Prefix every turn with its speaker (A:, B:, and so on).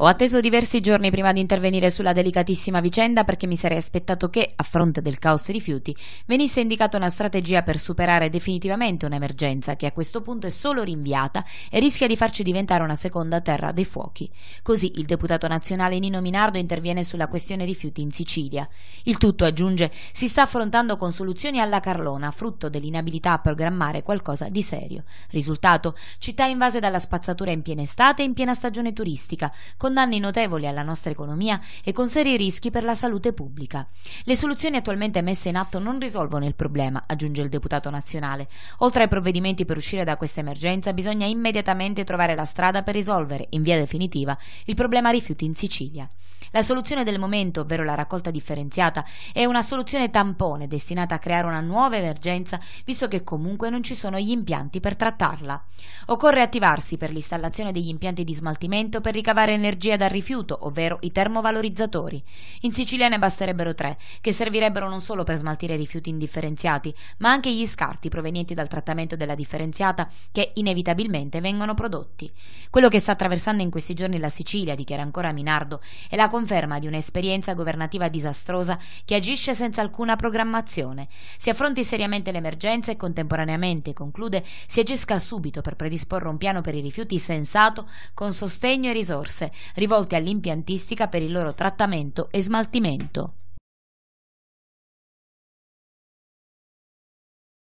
A: Ho atteso diversi giorni prima di intervenire sulla delicatissima vicenda perché mi sarei aspettato che, a fronte del caos rifiuti, venisse indicata una strategia per superare definitivamente un'emergenza che a questo punto è solo rinviata e rischia di farci diventare una seconda terra dei fuochi. Così il deputato nazionale Nino Minardo interviene sulla questione rifiuti in Sicilia. Il tutto, aggiunge, si sta affrontando con soluzioni alla Carlona, frutto dell'inabilità a programmare qualcosa di serio. Risultato? Città invase dalla spazzatura in piena estate e in piena stagione turistica, con con danni notevoli alla nostra economia e con seri rischi per la salute pubblica. Le soluzioni attualmente messe in atto non risolvono il problema, aggiunge il deputato nazionale. Oltre ai provvedimenti per uscire da questa emergenza, bisogna immediatamente trovare la strada per risolvere, in via definitiva, il problema rifiuti in Sicilia. La soluzione del momento, ovvero la raccolta differenziata, è una soluzione tampone destinata a creare una nuova emergenza, visto che comunque non ci sono gli impianti per trattarla. Occorre attivarsi per l'installazione degli impianti di smaltimento per ricavare energia energia dal rifiuto, ovvero i termovalorizzatori. In Sicilia ne basterebbero tre, che servirebbero non solo per smaltire i rifiuti indifferenziati, ma anche gli scarti provenienti dal trattamento della differenziata che inevitabilmente vengono prodotti. Quello che sta attraversando in questi giorni la Sicilia, dichiara ancora Minardo, è la conferma di un'esperienza governativa disastrosa che agisce senza alcuna programmazione. Si affronti seriamente l'emergenza e contemporaneamente, conclude, si agisca subito per predisporre un piano per i rifiuti sensato con sostegno e risorse, rivolti all'impiantistica per il loro trattamento e smaltimento.